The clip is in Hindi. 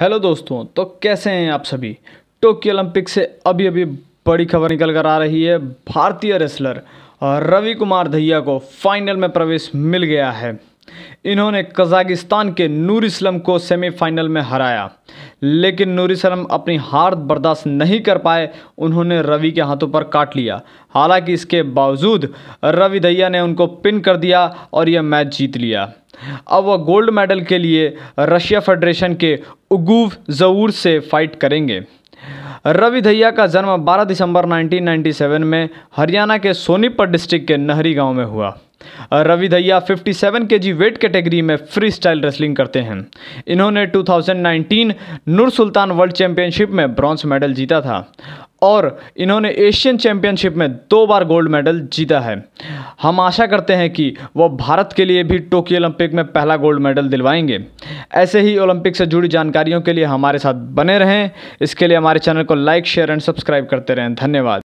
हेलो दोस्तों तो कैसे हैं आप सभी टोक्यो ओलंपिक से अभी अभी बड़ी खबर निकल कर आ रही है भारतीय रेसलर रवि कुमार दहिया को फाइनल में प्रवेश मिल गया है इन्होंने कजाकिस्तान के नूर इस्लम को सेमीफाइनल में हराया लेकिन नूर इस्लम अपनी हार बर्दाश्त नहीं कर पाए उन्होंने रवि के हाथों पर काट लिया हालांकि इसके बावजूद रवि दहिया ने उनको पिन कर दिया और यह मैच जीत लिया अब वह गोल्ड मेडल के लिए रशिया फेडरेशन के उगूव जऊर से फाइट करेंगे रवि धैया का जन्म 12 दिसंबर 1997 में हरियाणा के सोनीपत डिस्ट्रिक्ट के नहरी गांव में हुआ Ravi Dahiya 57 K G weight category में फ्री स्टाइल रेसलिंग करते हैं इन्होंने 2019 नूर सुल्तान वर्ल्ड चैंपियनशिप में ब्रॉन्ज मेडल जीता था और इन्होंने एशियन चैम्पियनशिप में दो बार गोल्ड मेडल जीता है हम आशा करते हैं कि वो भारत के लिए भी टोक्यो ओलंपिक में पहला गोल्ड मेडल दिलवाएंगे ऐसे ही ओलंपिक से जुड़ी जानकारियों के लिए हमारे साथ बने रहें इसके लिए हमारे चैनल को लाइक शेयर एंड सब्सक्राइब करते रहें धन्यवाद